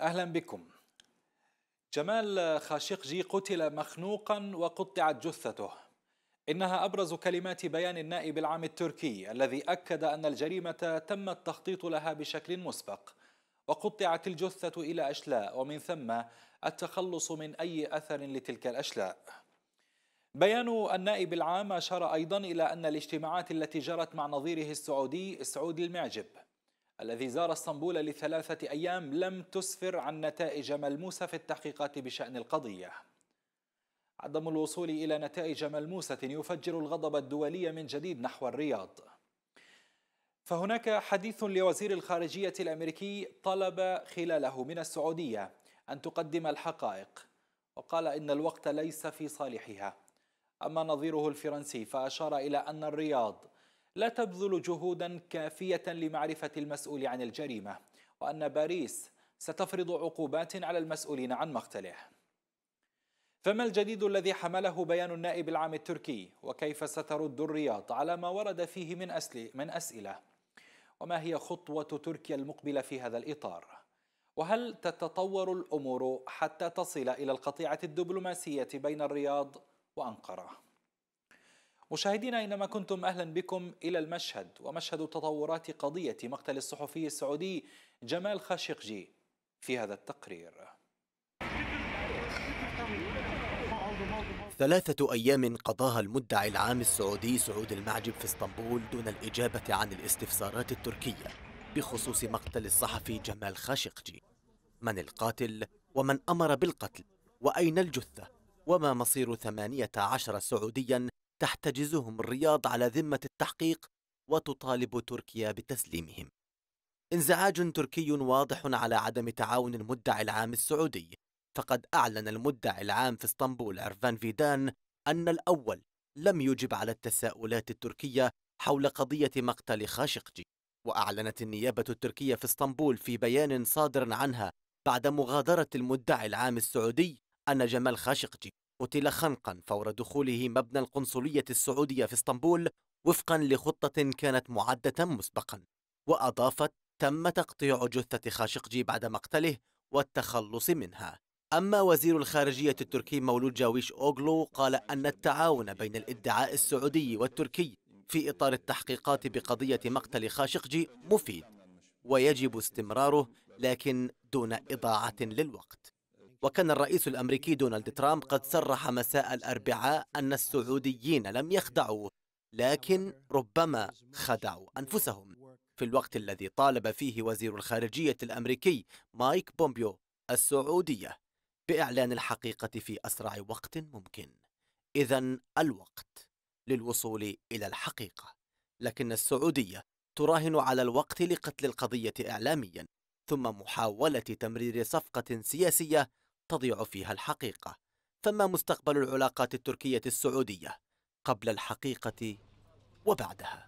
أهلا بكم جمال خاشقجي قتل مخنوقا وقطعت جثته إنها أبرز كلمات بيان النائب العام التركي الذي أكد أن الجريمة تم التخطيط لها بشكل مسبق وقطعت الجثة إلى أشلاء ومن ثم التخلص من أي أثر لتلك الأشلاء بيان النائب العام أشار أيضا إلى أن الاجتماعات التي جرت مع نظيره السعودي سعود المعجب الذي زار اسطنبول لثلاثة أيام لم تسفر عن نتائج ملموسة في التحقيقات بشأن القضية عدم الوصول إلى نتائج ملموسة يفجر الغضب الدولي من جديد نحو الرياض فهناك حديث لوزير الخارجية الأمريكي طلب خلاله من السعودية أن تقدم الحقائق وقال إن الوقت ليس في صالحها أما نظيره الفرنسي فأشار إلى أن الرياض لا تبذل جهودا كافية لمعرفة المسؤول عن الجريمة وأن باريس ستفرض عقوبات على المسؤولين عن مقتله فما الجديد الذي حمله بيان النائب العام التركي وكيف سترد الرياض على ما ورد فيه من, من أسئلة وما هي خطوة تركيا المقبلة في هذا الإطار وهل تتطور الأمور حتى تصل إلى القطيعة الدبلوماسية بين الرياض وأنقرة مشاهدينا اينما كنتم أهلا بكم إلى المشهد ومشهد تطورات قضية مقتل الصحفي السعودي جمال خاشقجي في هذا التقرير ثلاثة أيام قضاها المدعي العام السعودي سعود المعجب في اسطنبول دون الإجابة عن الاستفسارات التركية بخصوص مقتل الصحفي جمال خاشقجي من القاتل ومن أمر بالقتل وأين الجثة وما مصير ثمانية عشر سعوديا تحتجزهم الرياض على ذمة التحقيق وتطالب تركيا بتسليمهم انزعاج تركي واضح على عدم تعاون المدعي العام السعودي فقد أعلن المدعي العام في اسطنبول عرفان فيدان أن الأول لم يجب على التساؤلات التركية حول قضية مقتل خاشقجي وأعلنت النيابة التركية في اسطنبول في بيان صادر عنها بعد مغادرة المدعي العام السعودي أن جمال خاشقجي قتل خنقا فور دخوله مبنى القنصلية السعودية في اسطنبول وفقا لخطة كانت معدة مسبقا وأضافت تم تقطيع جثة خاشقجي بعد مقتله والتخلص منها أما وزير الخارجية التركي مولود جاويش أوغلو قال أن التعاون بين الادعاء السعودي والتركي في إطار التحقيقات بقضية مقتل خاشقجي مفيد ويجب استمراره لكن دون إضاعة للوقت وكان الرئيس الأمريكي دونالد ترامب قد صرح مساء الأربعاء أن السعوديين لم يخدعوا لكن ربما خدعوا أنفسهم في الوقت الذي طالب فيه وزير الخارجية الأمريكي مايك بومبيو السعودية بإعلان الحقيقة في أسرع وقت ممكن إذا الوقت للوصول إلى الحقيقة لكن السعودية تراهن على الوقت لقتل القضية إعلاميا ثم محاولة تمرير صفقة سياسية تضيع فيها الحقيقة فما مستقبل العلاقات التركية السعودية قبل الحقيقة وبعدها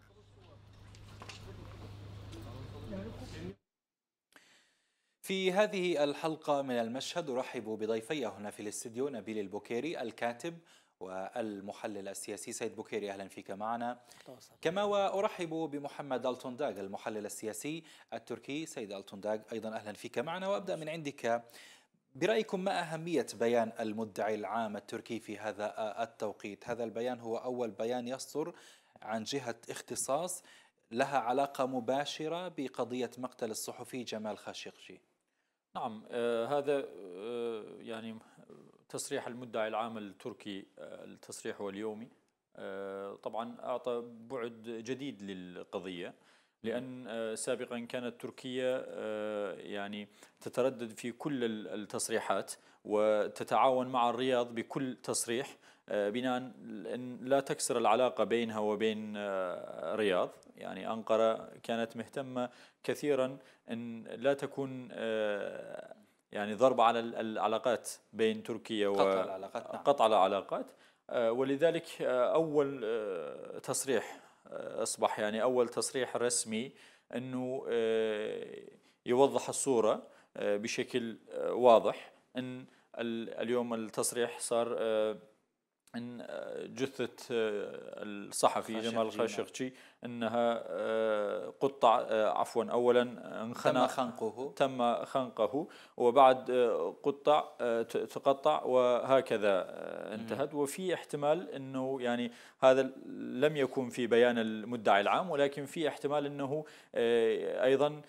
في هذه الحلقة من المشهد أرحب بضيفي هنا في الاستديو نبيل البوكيري الكاتب والمحلل السياسي سيد بوكيري أهلا فيك معنا كما وأرحب بمحمد ألتون داغ المحلل السياسي التركي سيد ألتون داغ أيضا أهلا فيك معنا وأبدأ من عندك برأيكم ما أهمية بيان المدعي العام التركي في هذا التوقيت؟ هذا البيان هو أول بيان يصدر عن جهة اختصاص لها علاقة مباشرة بقضية مقتل الصحفي جمال خاشقجي. نعم آه، هذا آه، يعني تصريح المدعي العام التركي آه، التصريح هو اليومي طبعا أعطى بعد جديد للقضية لأن آه، سابقا كانت تركيا آه، يعني تتردد في كل التصريحات وتتعاون مع الرياض بكل تصريح آه، بناء أن لا تكسر العلاقة بينها وبين الرياض يعني أنقرة كانت مهتمة كثيرا أن لا تكون يعني ضرب على العلاقات بين تركيا و قطع العلاقات, نعم. قطع العلاقات ولذلك أول تصريح آه، اصبح يعني اول تصريح رسمي انه آه، يوضح الصوره آه، بشكل واضح ان اليوم التصريح صار ان آه، جثه آه، الصحفي جمال الخاشقجي نعم. انها آه، قطع عفوا اولا انخنق تم خنقه تم خنقه وبعد قطع تقطع وهكذا انتهت وفي احتمال انه يعني هذا لم يكن في بيان المدعي العام ولكن في احتمال انه ايضا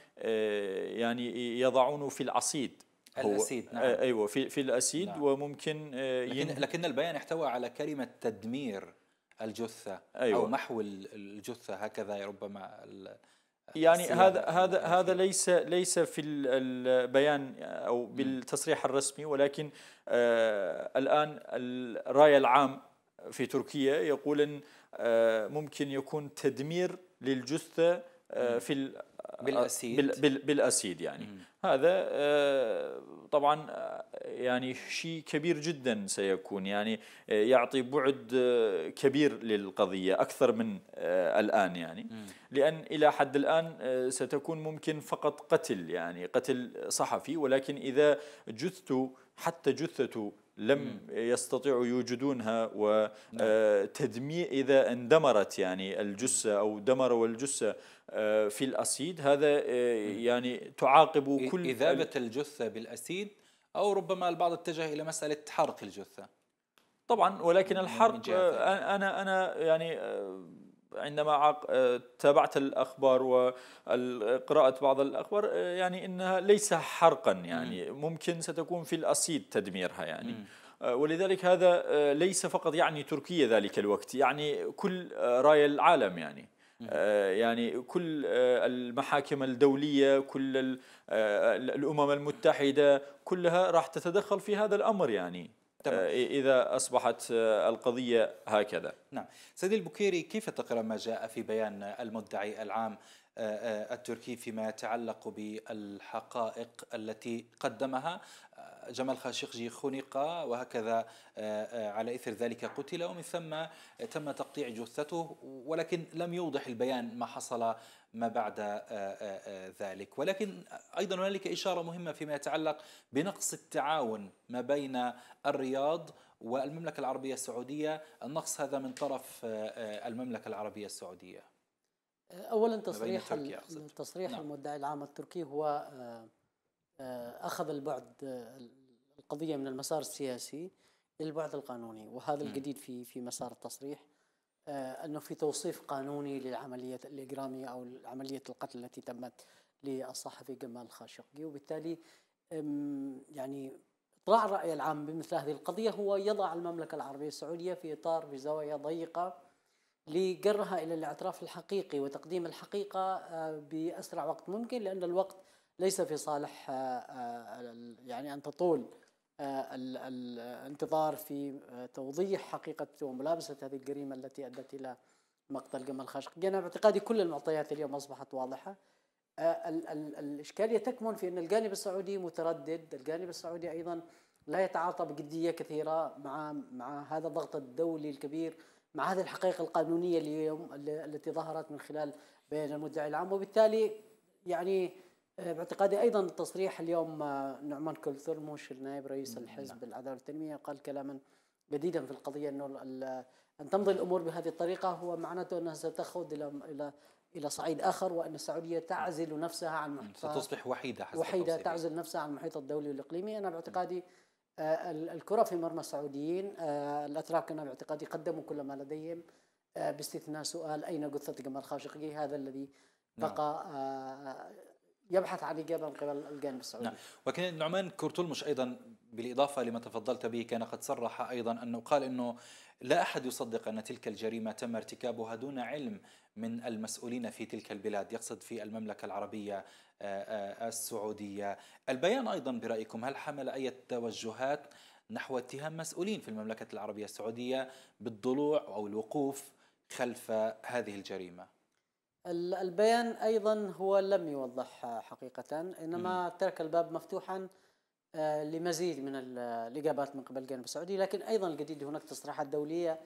يعني يضعونه في العصيد الاسيد آه، نعم. ايوه في في الاسيد نعم. وممكن آه، لكن, لكن البيان احتوى على كلمه تدمير الجثه أيوة. او محو الجثه هكذا ربما يعني هذا هذا هذا ليس ليس في البيان او بالتصريح الرسمي ولكن آه الان الراي العام في تركيا يقول ان آه ممكن يكون تدمير للجثه آه في بالاسيد بال بال بالاسيد يعني مم. هذا آه، طبعا آه، يعني شيء كبير جدا سيكون يعني آه، يعطي بعد كبير للقضيه اكثر من الان يعني مم. لان الى حد الان ستكون ممكن فقط قتل يعني قتل صحفي ولكن اذا جثت حتى جثه لم يستطيعوا يوجدونها وتدمير آه، نعم. إذا اندمرت يعني الجثة أو دمروا الجثة آه، في الأسيد هذا آه، يعني تعاقب كل إذابة الجثة بالأسيد أو ربما البعض اتجه إلى مسألة حرق الجثة طبعا ولكن الحرق أنا أنا يعني عندما آه، تابعت الاخبار وقراءه بعض الاخبار آه، يعني انها ليس حرقا يعني ممكن ستكون في الاصيد تدميرها يعني آه، ولذلك هذا ليس فقط يعني تركيا ذلك الوقت يعني كل راي العالم يعني يعني كل المحاكم الدولية كل الأمم المتحدة كلها راح تتدخل في هذا الأمر يعني تمام. آه، إذا أصبحت آه، القضية هكذا نعم سيد البكيري كيف تقرأ ما جاء في بيان المدعي العام آه، آه، التركي فيما يتعلق بالحقائق التي قدمها آه، جمال خاشقجي خنق وهكذا على اثر ذلك قتل ومن ثم تم تقطيع جثته ولكن لم يوضح البيان ما حصل ما بعد ذلك ولكن ايضا هنالك اشاره مهمه فيما يتعلق بنقص التعاون ما بين الرياض والمملكه العربيه السعوديه النقص هذا من طرف المملكه العربيه السعوديه اولا تصريح تصريح نعم. المدعي العام التركي هو آه، آه، اخذ البعد آه، القضيه من المسار السياسي للبعد القانوني وهذا الجديد في في مسار التصريح انه في توصيف قانوني للعمليه الاجراميه او عمليه القتل التي تمت للصحفي جمال خاشقجي وبالتالي يعني اطلاع الراي العام بمثل هذه القضيه هو يضع المملكه العربيه السعوديه في اطار في زوايا ضيقه لجرها الى الاعتراف الحقيقي وتقديم الحقيقه آه، باسرع وقت ممكن لان الوقت ليس في صالح آه، آه، يعني ان تطول الانتظار في توضيح حقيقه وملابسه هذه الجريمه التي ادت الى مقتل جمال خاشقجي انا باعتقادي كل المعطيات اليوم اصبحت واضحه الاشكاليه تكمن في ان الجانب السعودي متردد، الجانب السعودي ايضا لا يتعاطى بجديه كثيره مع مع هذا الضغط الدولي الكبير مع هذه الحقيقة القانونية اليوم التي ظهرت من خلال بيان المدعي العام وبالتالي يعني آه، باعتقادي ايضا التصريح اليوم آه، نعمان كلثور موش النائب رئيس نعم. الحزب العداله والتنميه قال كلاما جديدا في القضيه انه ان تمضي الامور بهذه الطريقه هو معناته انها ستخوض الى الى الى صعيد اخر وان السعوديه تعزل نفسها عن محيطها ستصبح وحيده حسب وحيده تعزل نفسها عن المحيط الدولي والاقليمي انا باعتقادي آه، الكرة في مرمى السعوديين آه، الأتراك أنا باعتقادي قدموا كل ما لديهم آه، باستثناء سؤال أين جثة جمال خاشقجي هذا الذي نعم. بقى يبحث عن إجابة من قبل الجانب السعودي نعم. ولكن النعمان كورتولمش أيضا بالإضافة لما تفضلت به كان قد صرح أيضا أنه قال أنه لا أحد يصدق أن تلك الجريمة تم ارتكابها دون علم من المسؤولين في تلك البلاد يقصد في المملكة العربية آه، آه، السعودية البيان أيضا برأيكم هل حمل أي توجهات نحو اتهام مسؤولين في المملكة العربية السعودية بالضلوع أو الوقوف خلف هذه الجريمة البيان أيضا هو لم يوضح حقيقة إنما م. ترك الباب مفتوحا آه، لمزيد من الإجابات من قبل الجانب السعودي لكن أيضا الجديد هناك تصريحات دولية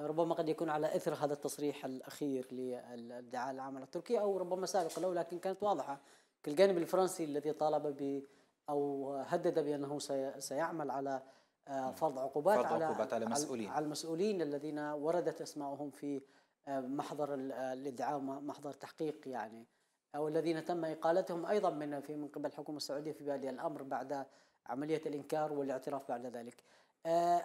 ربما قد يكون على اثر هذا التصريح الاخير للدعاء العام التركي او ربما سابق له لكن كانت واضحه كالجانب الفرنسي الذي طالب ب او هدد بانه سيعمل على آه، فرض عقوبات, فرض على, عقوبات على, المسؤولين. على المسؤولين الذين وردت اسمائهم في آه، محضر آه، الادعاء محضر تحقيق يعني او الذين تم اقالتهم ايضا من في من قبل الحكومه السعوديه في بادئ الامر بعد عمليه الانكار والاعتراف بعد ذلك.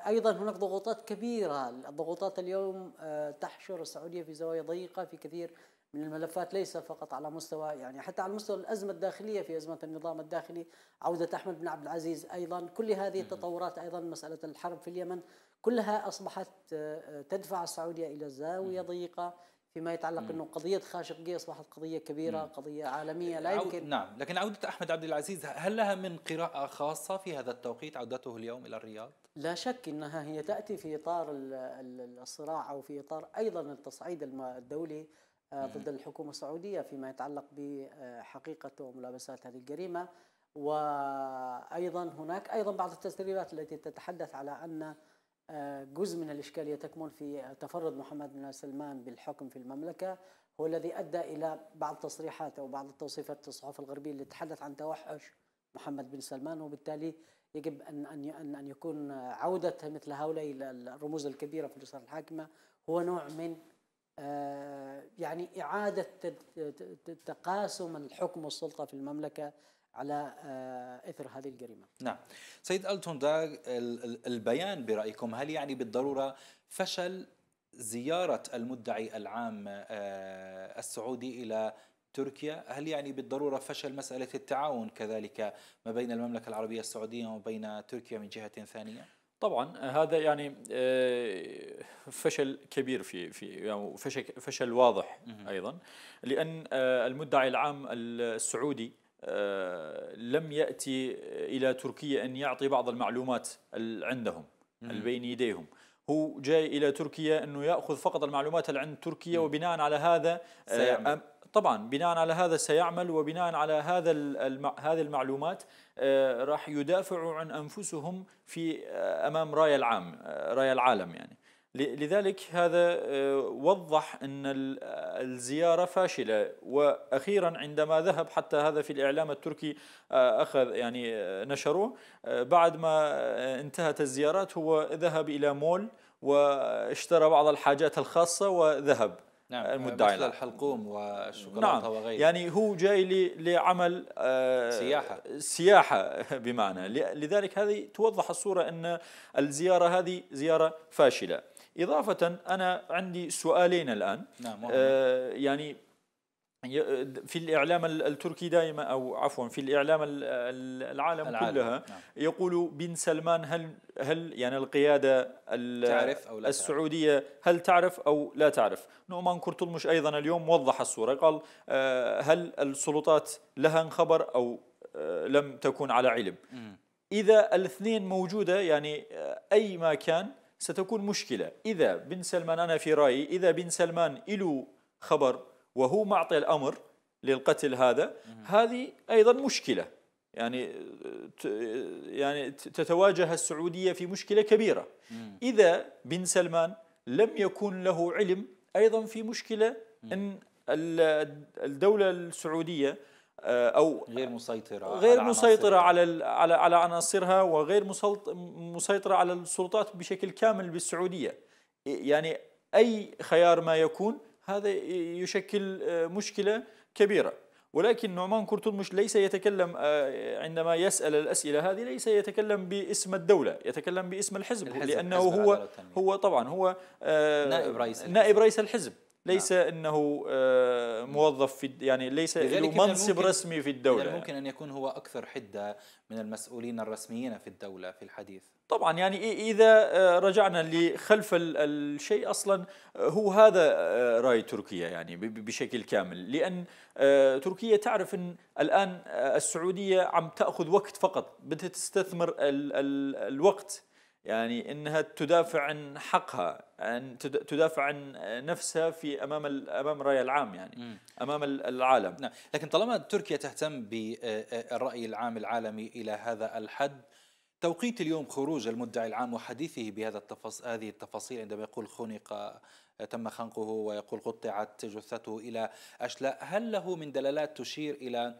ايضا هناك ضغوطات كبيره، الضغوطات اليوم تحشر السعوديه في زوايا ضيقه في كثير من الملفات ليس فقط على مستوى يعني حتى على مستوى الازمه الداخليه في ازمه النظام الداخلي عوده احمد بن عبد العزيز ايضا كل هذه التطورات ايضا مساله الحرب في اليمن كلها اصبحت آه، آه، تدفع السعوديه الى زاويه ضيقه فيما يتعلق انه قضيه خاشقجي اصبحت قضيه كبيره، مم. قضيه عالميه لا يمكن عو... نعم، لكن عوده احمد عبد العزيز هل لها من قراءه خاصه في هذا التوقيت عودته اليوم الى الرياض؟ لا شك انها هي تاتي في اطار الصراع او في اطار ايضا التصعيد الدولي آه، ضد الحكومة السعودية فيما يتعلق بحقيقة وملابسات هذه الجريمة وأيضا هناك أيضا بعض التسريبات التي تتحدث على أن آه، جزء من الإشكالية تكمن في تفرد محمد بن سلمان بالحكم في المملكة هو الذي أدى إلى بعض التصريحات أو بعض التوصيفات الصحف الغربية اللي تتحدث عن توحش محمد بن سلمان وبالتالي يجب أن أن أن يكون عودة مثل هؤلاء الرموز الكبيرة في الاسره الحاكمة هو نوع من آه، يعني إعادة تقاسم الحكم والسلطة في المملكة على آه، اثر هذه الجريمه. نعم. سيد التون داغ البيان برايكم هل يعني بالضروره فشل زياره المدعي العام آه، السعودي الى تركيا؟ هل يعني بالضروره فشل مساله التعاون كذلك ما بين المملكه العربيه السعوديه وبين تركيا من جهه ثانيه؟ طبعا هذا يعني آه، فشل كبير في في يعني فشل فشل واضح ايضا لان آه، المدعي العام السعودي آه، لم ياتي الى تركيا ان يعطي بعض المعلومات اللي عندهم اللي بين يديهم هو جاي الى تركيا انه ياخذ فقط المعلومات اللي عند تركيا وبناء على هذا سيعمل. طبعا بناء على هذا سيعمل وبناء على هذا هذه المعلومات آه، راح يدافعوا عن انفسهم في آه، امام راي العام آه، راي العالم يعني لذلك هذا وضح ان الزياره فاشله واخيرا عندما ذهب حتى هذا في الاعلام التركي اخذ يعني نشروه بعد ما انتهت الزيارات هو ذهب الى مول واشترى بعض الحاجات الخاصه وذهب نعم آه، آه، المدعي مثل الحلقوم والشوكولاته نعم وغيره يعني هو جاي لعمل آه، سياحه سياحه بمعنى لذلك هذه توضح الصوره ان الزياره هذه زياره فاشله اضافه انا عندي سؤالين الان نعم آه يعني يعني، في الإعلام التركي دائما أو عفوا في الإعلام العالم, العالم كلها نعم. يقول بن سلمان هل هل يعني القيادة تعرف أو لا السعودية هل تعرف أو لا تعرف نومان كرتلمش أيضا اليوم وضح الصورة قال آه، هل السلطات لها خبر أو آه، لم تكن على علم م. إذا الاثنين موجودة يعني آه، أي ما كان ستكون مشكلة إذا بن سلمان أنا في رأيي إذا بن سلمان إلو خبر وهو معطي الأمر للقتل هذا هذه أيضا مشكلة يعني يعني تتواجه السعودية في مشكلة كبيرة إذا بن سلمان لم يكن له علم أيضا في مشكلة أن الدولة السعودية آه، او غير مسيطره غير على مسيطره على على على عناصرها وغير مسيطره على السلطات بشكل كامل بالسعوديه يعني اي خيار ما يكون هذا يشكل آه، مشكلة كبيرة ولكن نعمان كرتلمش ليس يتكلم آه، عندما يسأل الأسئلة هذه ليس يتكلم باسم الدولة يتكلم باسم الحزب, الحزب لأنه الحزب هو هو طبعا هو آه، نائب رئيس الحزب, نائب رئيس الحزب ليس نعم. انه آه، موظف في يعني ليس له منصب رسمي في الدوله يعني ممكن ان يكون هو اكثر حده من المسؤولين الرسميين في الدوله في الحديث طبعا يعني اذا آه، رجعنا لخلف الشيء اصلا آه، هو هذا راي تركيا يعني بشكل كامل لان تركيا تعرف ان الان السعوديه عم تاخذ وقت فقط بدها تستثمر الوقت يعني انها تدافع عن حقها ان تدافع عن نفسها في امام امام الراي العام يعني امام العالم نعم. لكن طالما تركيا تهتم بالراي آه، آه، العام العالمي الى هذا الحد توقيت اليوم خروج المدعي العام وحديثه بهذا التفاصيل هذه التفاصيل عندما يقول خنق آه، تم خنقه ويقول قطعت جثته الى اشلاء هل له من دلالات تشير الى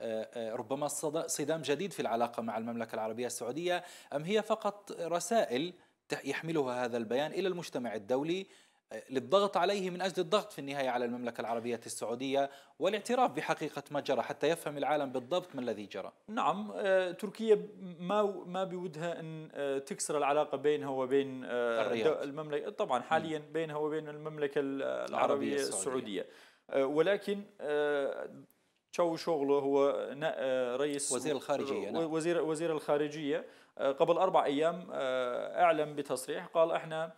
آه، آه، ربما صدام جديد في العلاقة مع المملكة العربية السعودية أم هي فقط رسائل يحملها هذا البيان إلى المجتمع الدولي آه، للضغط عليه من أجل الضغط في النهاية على المملكة العربية السعودية والاعتراف بحقيقة ما جرى حتى يفهم العالم بالضبط ما الذي جرى نعم تركيا ما ما بودها أن تكسر العلاقة بينها وبين الرياض. المملكة طبعا حاليا بينها وبين المملكة العربية السعودية, السعودية. ولكن تشاو شغله هو رئيس وزير الخارجية نعم. وزير وزير الخارجية قبل أربع أيام أعلن بتصريح قال إحنا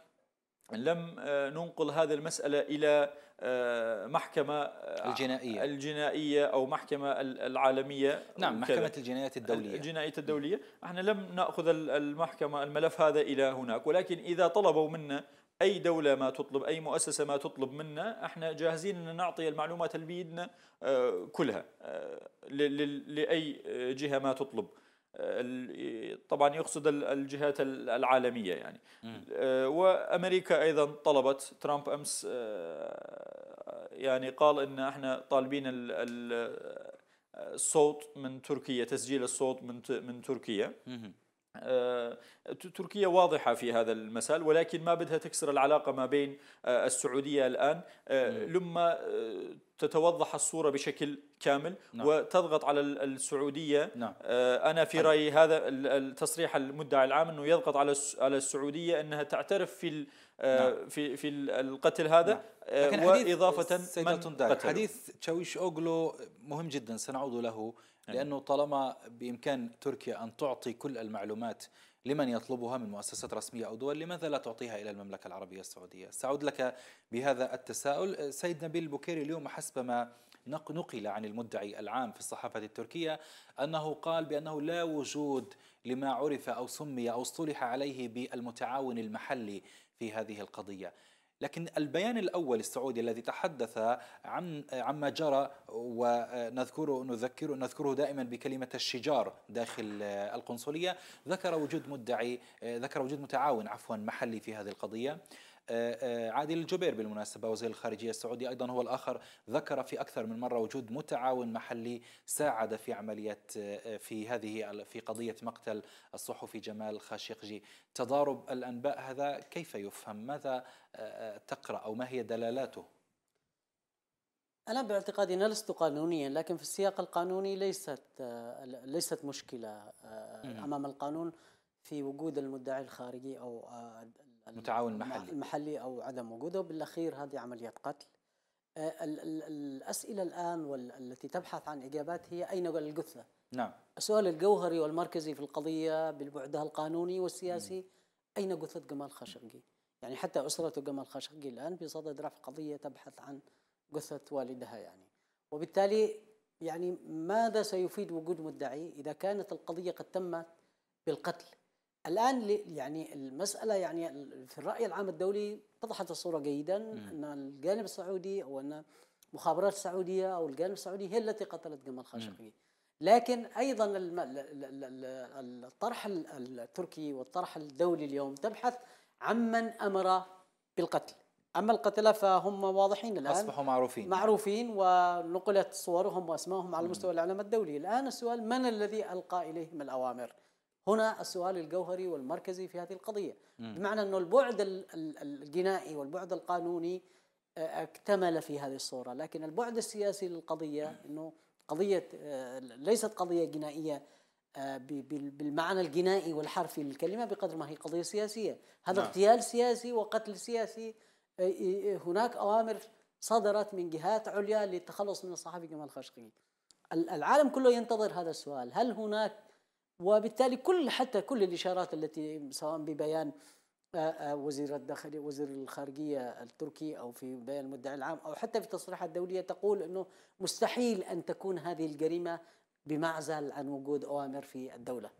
لم ننقل هذه المسألة إلى محكمة الجنائية الجنائية أو محكمة العالمية نعم محكمة الجنايات الدولية الجنائية الدولية احنا لم نأخذ المحكمة الملف هذا إلى هناك ولكن إذا طلبوا منا اي دوله ما تطلب اي مؤسسه ما تطلب منا احنا جاهزين ان نعطي المعلومات اللي بيدنا آه، كلها آه، لاي آه، جهه ما تطلب طبعا يقصد الجهات العالميه يعني وامريكا ايضا طلبت ترامب امس يعني قال ان احنا طالبين الصوت من تركيا تسجيل الصوت من من تركيا آه، تركيا واضحة في هذا المسال ولكن ما بدها تكسر العلاقة ما بين آه، السعودية الآن آه، لما تتوضح الصورة بشكل كامل نعم. وتضغط على السعودية نعم. أنا في رأيي هذا التصريح المدعي العام أنه يضغط على السعودية أنها تعترف في نعم. في في القتل هذا نعم. لكن وإضافة حديث من قتل حديث تشاويش أوغلو مهم جدا سنعود له نعم. لأنه طالما بإمكان تركيا أن تعطي كل المعلومات لمن يطلبها من مؤسسات رسمية أو دول لماذا لا تعطيها إلى المملكة العربية السعودية سأعود لك بهذا التساؤل أه، سيد نبيل بوكيري اليوم حسب ما نقل عن المدعي العام في الصحافة التركية أنه قال بأنه لا وجود لما عرف أو سمي أو اصطلح عليه بالمتعاون المحلي في هذه القضية لكن البيان الأول السعودي الذي تحدث عن عما جرى ونذكره نذكر نذكره دائما بكلمة الشجار داخل القنصلية ذكر وجود مدعي ذكر وجود متعاون عفوا محلي في هذه القضية آه، آه، عادل الجبير بالمناسبة وزير الخارجية السعودي أيضا هو الآخر ذكر في أكثر من مرة وجود متعاون محلي ساعد في عملية آه، في هذه في قضية مقتل الصحفي جمال خاشقجي تضارب الأنباء هذا كيف يفهم ماذا تقرأ أو ما هي دلالاته أنا باعتقادي أنا لست قانونيا لكن في السياق القانوني ليست ليست مشكلة أمام القانون في وجود المدعي الخارجي أو المتعاون المحلي المحلي او عدم وجوده بالاخير هذه عمليه قتل آه، الاسئله الان والتي تبحث عن اجابات هي اين الجثه؟ نعم السؤال الجوهري والمركزي في القضيه بالبعدها القانوني والسياسي م. اين جثه جمال خاشقجي؟ يعني حتى اسره جمال خاشقجي الان بصدد رفع قضيه تبحث عن جثه والدها يعني وبالتالي يعني ماذا سيفيد وجود مدعي اذا كانت القضيه قد تمت بالقتل الان يعني المساله يعني في الراي العام الدولي اتضحت الصوره جيدا ان الجانب السعودي او ان مخابرات السعوديه او الجانب السعودي هي التي قتلت جمال خاشقجي لكن ايضا الطرح التركي والطرح الدولي اليوم تبحث عمن امر بالقتل اما القتله فهم واضحين الان اصبحوا معروفين معروفين ونقلت صورهم واسمائهم على مستوى الاعلام الدولي الان السؤال من الذي القى اليهم الاوامر هنا السؤال الجوهري والمركزي في هذه القضية مم. بمعنى أنه البعد الجنائي والبعد القانوني آه، اكتمل في هذه الصورة لكن البعد السياسي للقضية أنه قضية آه، ليست قضية جنائية آه، بالمعنى الجنائي والحرفي للكلمة بقدر ما هي قضية سياسية هذا نعم. اغتيال سياسي وقتل سياسي هناك أوامر صدرت من جهات عليا للتخلص من الصحفي جمال خشقي العالم كله ينتظر هذا السؤال هل هناك وبالتالي كل حتى كل الاشارات التي سواء ببيان آه، آه، وزير الداخلية وزير الخارجية التركي أو في بيان المدعي العام أو حتى في تصريحات دولية تقول أنه مستحيل أن تكون هذه الجريمة بمعزل عن وجود أوامر في الدولة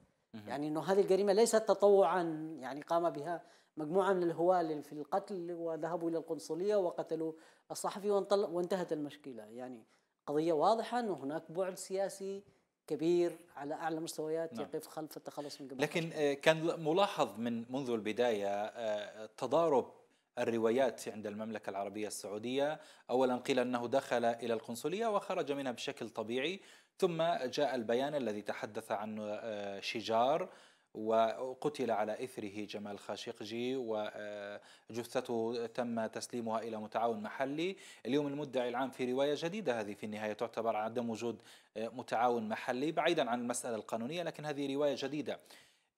يعني أنه هذه الجريمة ليست تطوعا يعني قام بها مجموعة من الهواة في القتل وذهبوا إلى القنصلية وقتلوا الصحفي وانتهت المشكلة يعني قضية واضحة أنه هناك بعد سياسي كبير على اعلى مستويات نعم. يقف خلف التخلص من قبل لكن آه، كان ملاحظ من منذ البدايه آه، تضارب الروايات عند المملكة العربية السعودية أولا قيل أنه دخل إلى القنصلية وخرج منها بشكل طبيعي ثم جاء البيان الذي تحدث عن آه، شجار وقتل على إثره جمال خاشقجي وجثته تم تسليمها إلى متعاون محلي اليوم المدعي العام في رواية جديدة هذه في النهاية تعتبر عدم وجود متعاون محلي بعيدا عن المسألة القانونية لكن هذه رواية جديدة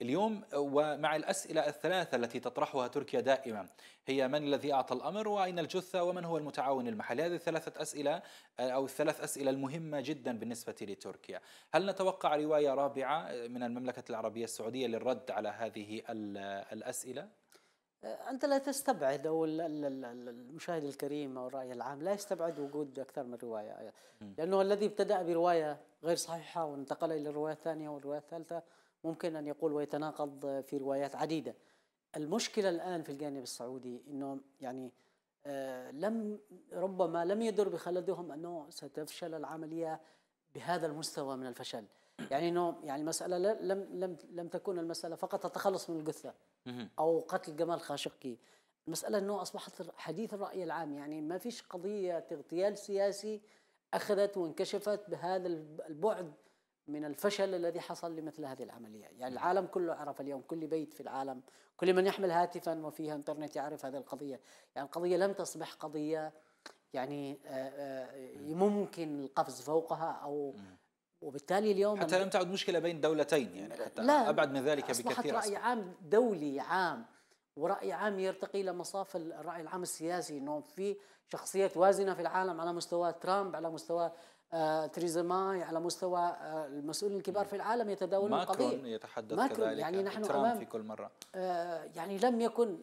اليوم ومع الأسئلة الثلاثة التي تطرحها تركيا دائما هي من الذي أعطى الأمر وأين الجثة ومن هو المتعاون المحلي هذه الثلاثة أسئلة أو الثلاث أسئلة المهمة جدا بالنسبة لتركيا هل نتوقع رواية رابعة من المملكة العربية السعودية للرد على هذه الأسئلة؟ أنت لا تستبعد أو المشاهد الكريم أو الرأي العام لا يستبعد وجود أكثر من رواية لأنه الذي ابتدأ برواية غير صحيحة وانتقل إلى الرواية الثانية والرواية الثالثة ممكن أن يقول ويتناقض في روايات عديدة المشكلة الآن في الجانب السعودي أنه يعني آه، لم ربما لم يدر بخلدهم أنه ستفشل العملية بهذا المستوى من الفشل يعني أنه يعني المسألة لم لم لم تكون المسألة فقط التخلص من الجثة أو قتل جمال خاشقجي المسألة أنه أصبحت حديث الرأي العام يعني ما فيش قضية اغتيال سياسي أخذت وانكشفت بهذا البعد من الفشل الذي حصل لمثل هذه العملية يعني العالم كله عرف اليوم كل بيت في العالم كل من يحمل هاتفا وفيها انترنت يعرف هذه القضية يعني القضية لم تصبح قضية يعني آه، آه، ممكن القفز فوقها أو وبالتالي اليوم حتى لم تعد مشكلة بين دولتين يعني حتى لا أبعد من ذلك أصبحت بكثير رأي أصبح. عام دولي عام ورأي عام يرتقي إلى مصاف الرأي العام السياسي أنه في شخصية وازنة في العالم على مستوى ترامب على مستوى آه، تريزا ماي يعني على مستوى آه، المسؤولين الكبار في العالم يتداولون القضية ماكرون يتحدث ماكرون كذلك يعني نحن أمام في كل مرة آه، يعني لم يكن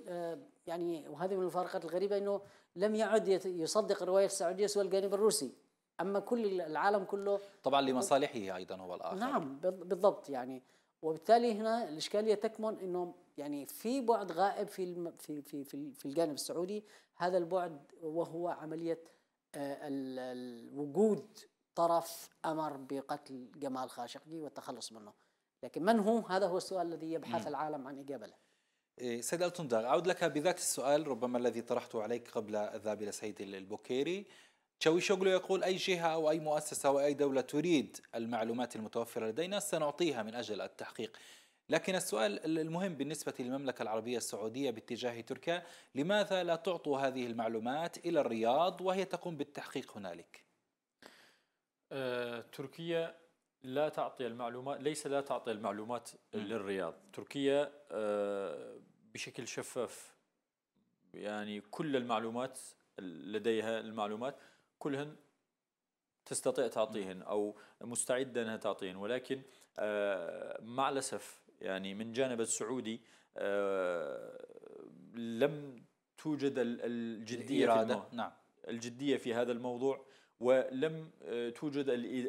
يعني وهذه من المفارقات الغريبة أنه لم يعد يصدق الرواية السعودية سوى الجانب الروسي أما كل العالم كله طبعا لمصالحه أيضا هو الآخر نعم بالضبط يعني وبالتالي هنا الإشكالية تكمن أنه يعني في بعد غائب في في في في الجانب السعودي هذا البعد وهو عمليه الوجود طرف امر بقتل جمال خاشقجي والتخلص منه لكن من هو هذا هو السؤال الذي يبحث م. العالم عن اجابه له إيه، سيد ألتون أعود لك بذات السؤال ربما الذي طرحته عليك قبل الذهاب إلى سيد البوكيري تشاويشوغلو يقول أي جهة أو أي مؤسسة أو أي دولة تريد المعلومات المتوفرة لدينا سنعطيها من أجل التحقيق لكن السؤال المهم بالنسبة للمملكة العربية السعودية باتجاه تركيا لماذا لا تعطوا هذه المعلومات إلى الرياض وهي تقوم بالتحقيق هنالك؟ آه، تركيا لا تعطي المعلومات ليس لا تعطي المعلومات للرياض تركيا آه، بشكل شفاف يعني كل المعلومات لديها المعلومات كلهن تستطيع تعطيهن او مستعده انها تعطيهن ولكن آه، مع الاسف يعني من جانب السعودي لم توجد الجديه إرادة. نعم الجديه في هذا الموضوع ولم آه، توجد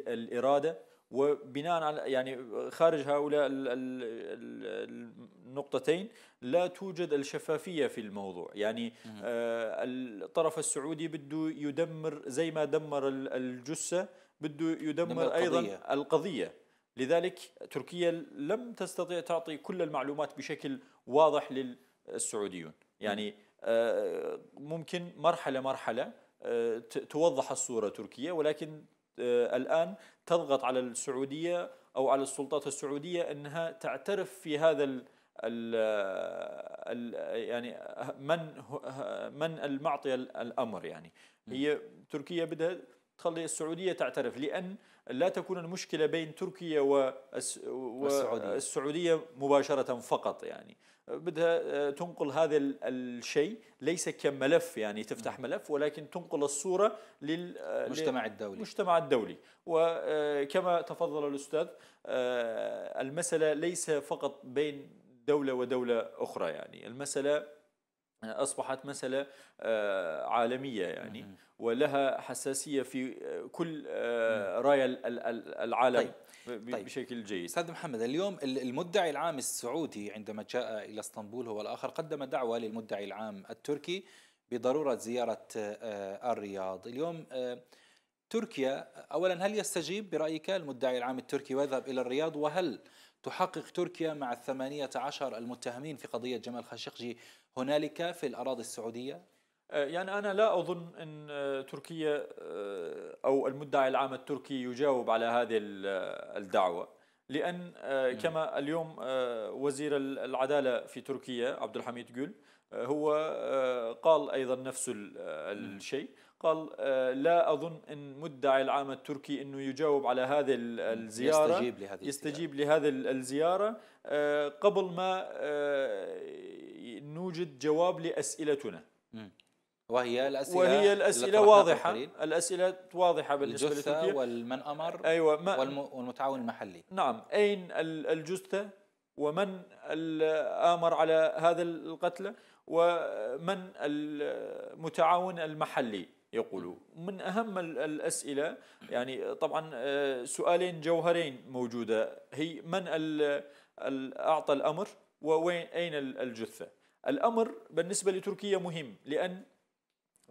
الإرادة وبناء على يعني خارج هؤلاء النقطتين لا توجد الشفافية في الموضوع يعني آه، الطرف السعودي بده يدمر زي ما دمر الجثة بده يدمر أيضا القضية, القضية. لذلك تركيا لم تستطيع تعطي كل المعلومات بشكل واضح للسعوديون يعني آه، ممكن مرحلة مرحلة آه، توضح الصورة تركيا ولكن آه، الآن تضغط على السعودية أو على السلطات السعودية أنها تعترف في هذا الـ الـ آه، الـ يعني من من المعطي الأمر يعني هي تركيا بدها تخلي السعودية تعترف لأن لا تكون المشكلة بين تركيا والسعودية مباشرة فقط يعني بدها آه، تنقل هذا الشيء ليس كملف يعني تفتح نعم. ملف ولكن تنقل الصورة للمجتمع آه، الدولي المجتمع الدولي وكما آه، تفضل الأستاذ المسألة ليس فقط بين دولة ودولة أخرى يعني المسألة اصبحت مساله آه، عالميه يعني ولها حساسيه في آه، كل آه، رايه العالم طيب. طيب. بشكل جيد استاذ محمد اليوم المدعي العام السعودي عندما جاء الى اسطنبول هو الاخر قدم دعوه للمدعي العام التركي بضروره زياره الرياض اليوم تركيا اولا هل يستجيب برايك المدعي العام التركي ويذهب الى الرياض وهل تحقق تركيا مع الثمانية عشر المتهمين في قضية جمال خاشقجي هنالك في الأراضي السعودية؟ آه، يعني أنا لا أظن أن آه، تركيا آه، أو المدعي العام التركي يجاوب على هذه الدعوة لأن كما اليوم وزير العدالة في تركيا عبد الحميد جول هو قال أيضا نفس الشيء قال لا أظن أن مدعي العام التركي أنه يجاوب على هذه الزيارة يستجيب لهذه يستجيب لهذه الزيارة قبل ما نوجد جواب لأسئلتنا وهي الأسئلة وهي الأسئلة واضحة الأسئلة واضحة بالنسبة للجثه والمن أمر أيوة ما والمتعاون المحلي نعم أين الجثة ومن آمر على هذا القتلى ومن المتعاون المحلي يقولوا من أهم الأسئلة يعني طبعا آه، سؤالين جوهرين موجودة هي من أعطى الأمر ووين أين الجثة الأمر بالنسبة لتركيا مهم لأن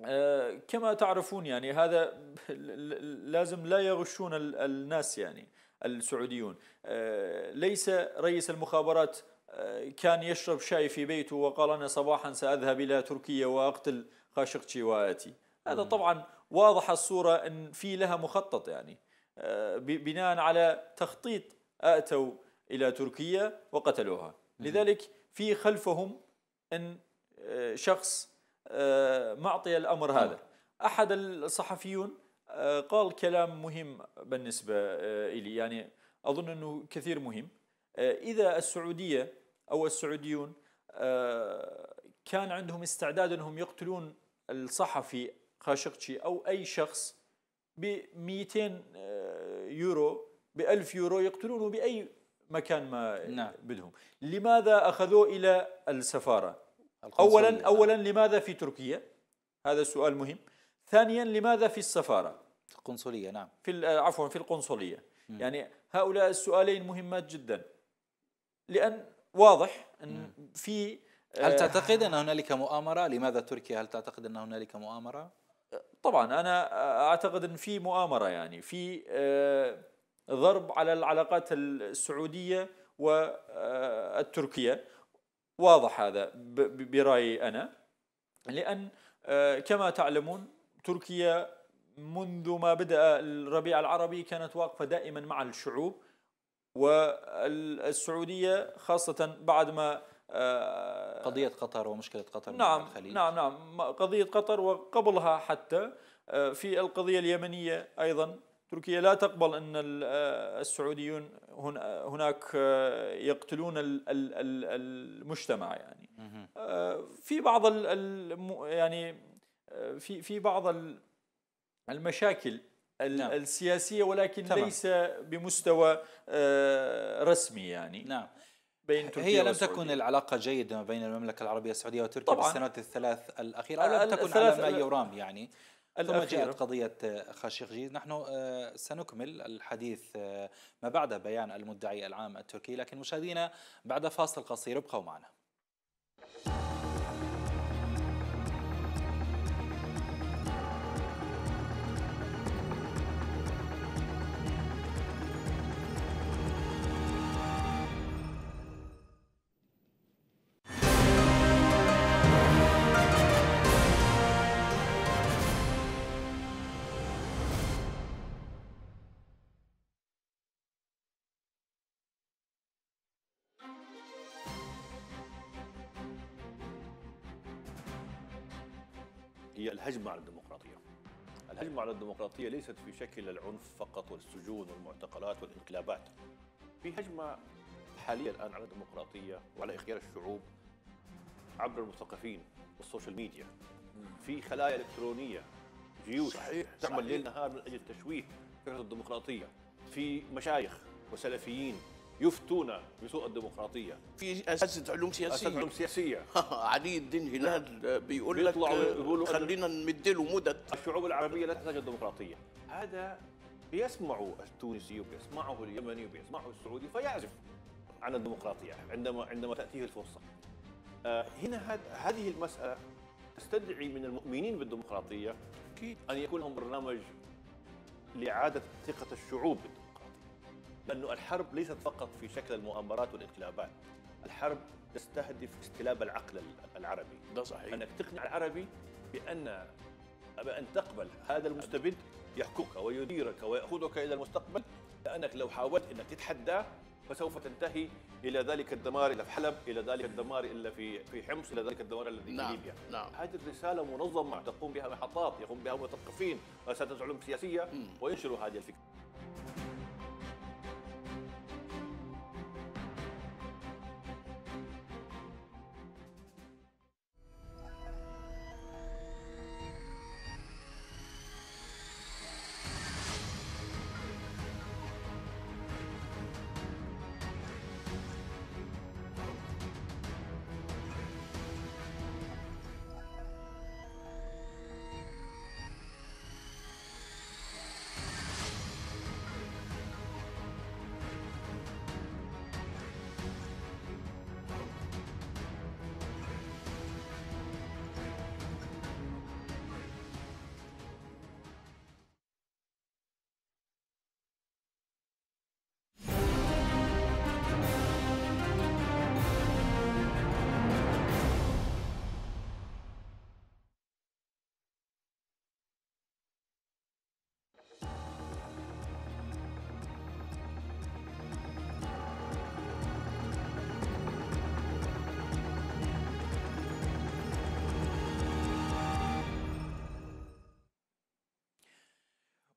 آه، كما تعرفون يعني هذا لازم لا يغشون الناس يعني السعوديون آه، ليس رئيس المخابرات آه، كان يشرب شاي في بيته وقال أنا صباحا سأذهب إلى تركيا وأقتل خاشقجي وآتي هذا طبعا واضح الصورة أن في لها مخطط يعني بناء على تخطيط أتوا إلى تركيا وقتلوها لذلك في خلفهم أن آه، شخص آه، معطي الأمر هذا أحد الصحفيون آه، قال كلام مهم بالنسبة إلي يعني أظن أنه كثير مهم إذا السعودية أو السعوديون كان عندهم استعداد أنهم يقتلون الصحفي خاشقجي أو أي شخص ب 200 يورو ب 1000 يورو يقتلونه بأي مكان ما نعم. بدهم لماذا أخذوه إلى السفارة أولا نعم. أولا لماذا في تركيا هذا السؤال مهم ثانيا لماذا في السفارة القنصلية نعم في عفوا في القنصلية مم. يعني هؤلاء السؤالين مهمات جدا لأن واضح أن في هل آه، تعتقد أن هنالك مؤامرة لماذا تركيا هل تعتقد أن هنالك مؤامرة طبعا أنا أعتقد أن في مؤامرة يعني في آه، ضرب على العلاقات السعودية والتركية واضح هذا برأيي أنا لأن آه، كما تعلمون تركيا منذ ما بدأ الربيع العربي كانت واقفة دائما مع الشعوب والسعودية خاصة بعد ما آه، قضية قطر ومشكلة قطر نعم مع الخليج نعم نعم قضية قطر وقبلها حتى آه، في القضية اليمنية أيضا تركيا لا تقبل ان آه، السعوديون هناك آه، يقتلون المجتمع يعني آه، في بعض يعني في في بعض المشاكل نعم. السياسيه ولكن تمام. ليس بمستوى رسمي يعني نعم بين تركيا هي لم والسعودية. تكن العلاقة جيدة ما بين المملكة العربية السعودية وتركيا طبعا. بالسنوات الثلاث الأخيرة أو لم تكن على ما يرام يعني ثم جاءت قضية خاشقجي نحن آه، سنكمل الحديث آه، ما بعد بيان المدعي العام التركي لكن مشاهدينا بعد فاصل قصير ابقوا معنا هي الهجمة على الديمقراطية الهجمة على الديمقراطية ليست في شكل العنف فقط والسجون والمعتقلات والانقلابات في هجمة حالية الآن على الديمقراطية وعلى إخيار الشعوب عبر المثقفين والسوشيال ميديا في خلايا إلكترونية جيوش صحيح تعمل صحيح. ليل نهار من أجل تشويه فكرة الديمقراطية في مشايخ وسلفيين يفتون بسوء الديمقراطية في أساس علوم سياسية أساس علوم سياسية علي الدين هلال آه، بيقول لك آه، يقولوا خلينا نديله مدد الشعوب العربية لا تحتاج الديمقراطية هذا بيسمعه التونسي وبيسمعه اليمني وبيسمعه السعودي فيعزف عن الديمقراطية عندما عندما تأتيه الفرصة آه، هنا هذه المسألة تستدعي من المؤمنين بالديمقراطية أكيد أن يكون لهم برنامج لإعادة ثقة الشعوب بالديمقراطية بأن الحرب ليست فقط في شكل المؤامرات والانقلابات الحرب تستهدف استلاب العقل العربي ده صحيح أنك تقنع العربي بأن بأن تقبل هذا المستبد يحكمك ويديرك ويأخذك إلى المستقبل لأنك لو حاولت أنك تتحداه فسوف تنتهي الى ذلك الدمار إلى في حلب، الى ذلك الدمار الا في في حمص، الى ذلك الدمار الذي نعم. في ليبيا. نعم. هذه الرساله منظمه تقوم بها محطات، يقوم بها مثقفين، اساتذه علوم سياسيه وينشروا هذه الفكره.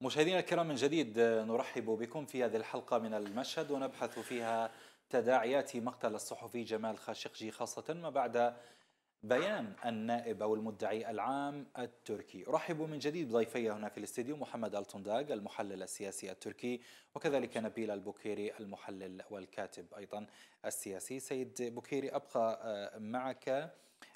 مشاهدينا الكرام من جديد نرحب بكم في هذه الحلقة من المشهد ونبحث فيها تداعيات مقتل الصحفي جمال خاشقجي خاصة ما بعد بيان النائب أو المدعي العام التركي أرحب من جديد بضيفي هنا في الاستديو محمد التنداج المحلل السياسي التركي وكذلك نبيل البكيري المحلل والكاتب أيضا السياسي سيد بكيري أبقى معك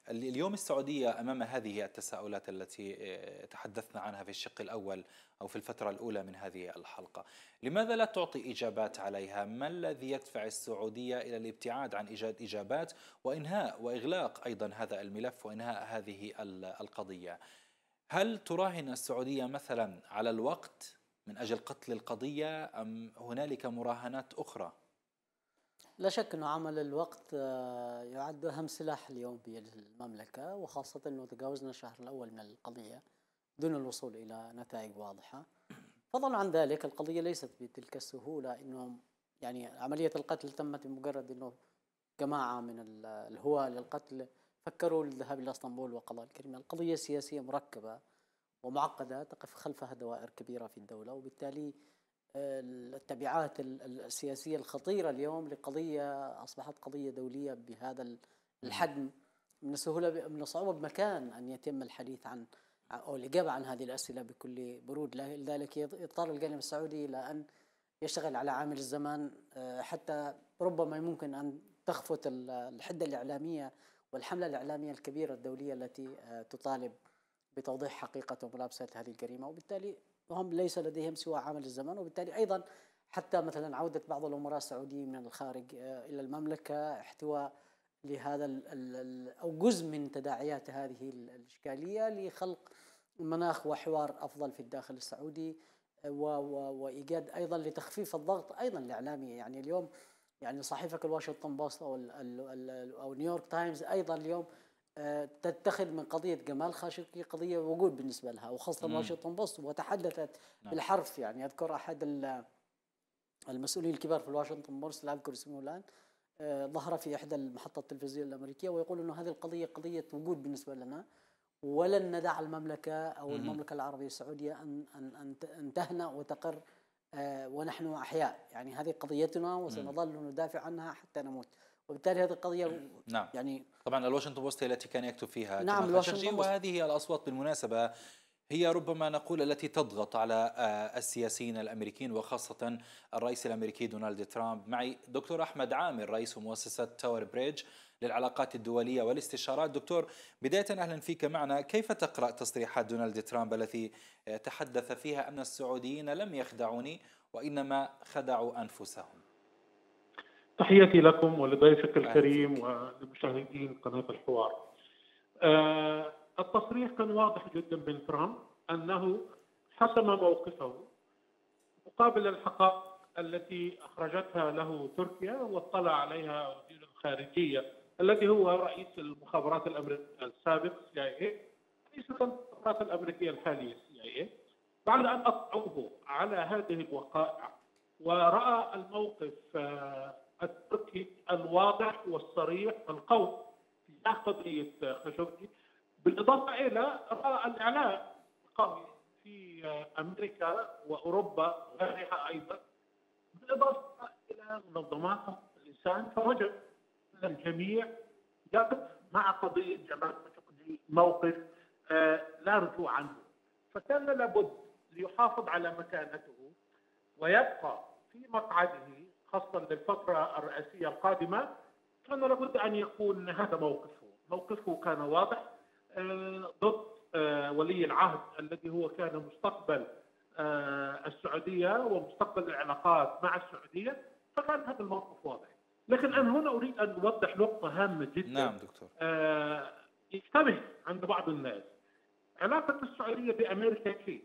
اليوم السعودية أمام هذه التساؤلات التي آه، تحدثنا عنها في الشق الأول أو في الفترة الأولى من هذه الحلقة لماذا لا تعطي إجابات عليها؟ ما الذي يدفع السعودية إلى الابتعاد عن إيجاد إجابات وإنهاء وإغلاق أيضا هذا الملف وإنهاء هذه القضية؟ هل تراهن السعودية مثلا على الوقت من أجل قتل القضية أم هنالك مراهنات أخرى؟ لا شك أنه عمل الوقت آه، يعد أهم سلاح اليوم في المملكة وخاصة أنه تجاوزنا الشهر الأول من القضية دون الوصول إلى نتائج واضحة فضلا عن ذلك القضية ليست بتلك السهولة أنه يعني عملية القتل تمت بمجرد أنه جماعة من الهواة للقتل فكروا للذهاب إلى اسطنبول وقضاء الكريمة القضية سياسية مركبة ومعقدة تقف خلفها دوائر كبيرة في الدولة وبالتالي التبعات السياسية الخطيرة اليوم لقضية أصبحت قضية دولية بهذا الحجم من السهولة من الصعوبة بمكان أن يتم الحديث عن أو الإجابة عن هذه الأسئلة بكل برود لذلك يضطر الجانب السعودي إلى أن يشتغل على عامل الزمان آه، حتى ربما ممكن أن تخفت الحدة الإعلامية والحملة الإعلامية الكبيرة الدولية التي آه، تطالب بتوضيح حقيقة وملابسة هذه الجريمة وبالتالي وهم ليس لديهم سوى عامل الزمن وبالتالي أيضا حتى مثلا عودة بعض الأمراء السعوديين من الخارج آه، إلى المملكة احتواء لهذا أو جزء من تداعيات هذه الإشكالية لخلق مناخ وحوار أفضل في الداخل السعودي آه، وإيجاد أيضا لتخفيف الضغط أيضا الإعلامي يعني اليوم يعني صحيفة الواشنطن بوست أو, ال أو نيويورك تايمز أيضا اليوم تتخذ من قضية جمال خاشقجي قضية وجود بالنسبة لها وخاصة واشنطن بوست وتحدثت نعم. بالحرف يعني أذكر أحد المسؤولين الكبار في الواشنطن بوست لا أذكر اسمه الآن آه، ظهر في إحدى المحطات التلفزيونية الأمريكية ويقول أنه هذه القضية قضية وجود بالنسبة لنا ولن ندع المملكة أو المملكة العربية السعودية أن أن أن تهنأ وتقر آه، ونحن أحياء يعني هذه قضيتنا وسنظل ندافع عنها حتى نموت وبالتالي هذه القضيه يعني نعم يعني طبعا الواشنطن بوست هي التي كان يكتب فيها نعم الواشنطن بوست وهذه الاصوات بالمناسبه هي ربما نقول التي تضغط على آه، السياسيين الامريكيين وخاصه الرئيس الامريكي دونالد ترامب معي دكتور احمد عامر رئيس مؤسسه تاور بريدج للعلاقات الدوليه والاستشارات دكتور بدايه اهلا فيك معنا كيف تقرا تصريحات دونالد ترامب التي آه، تحدث فيها ان السعوديين لم يخدعوني وانما خدعوا انفسهم تحياتي لكم ولضيفك الكريم ولمشاهدين قناة الحوار آه، التصريح كان واضح جدا من ترامب أنه حسم موقفه مقابل الحقائق التي أخرجتها له تركيا واطلع عليها وزير الخارجية الذي هو رئيس المخابرات الأمريكية السابق CIA رئيس المخابرات الأمريكية الحالية CIA بعد أن أطلعوه على هذه الوقائع ورأى الموقف آه، التركي الواضح والصريح القول في قضيه خاشقجي بالاضافه الى الاعلام القوي في امريكا واوروبا وغيرها ايضا بالاضافه الى منظمات الانسان فوجد ان الجميع يقف مع قضيه جمال خاشقجي موقف آه، لا رجوع عنه فكان لابد ليحافظ على مكانته ويبقى في مقعده خاصة للفترة الرئاسية القادمة كان لابد أن يكون هذا موقفه موقفه كان واضح آه، ضد آه، ولي العهد الذي هو كان مستقبل آه، السعودية ومستقبل العلاقات مع السعودية فكان هذا الموقف واضح لكن أنا هنا أريد أن أوضح نقطة هامة جدا نعم دكتور يشتبه عند بعض الناس علاقة السعودية بأمريكا شيء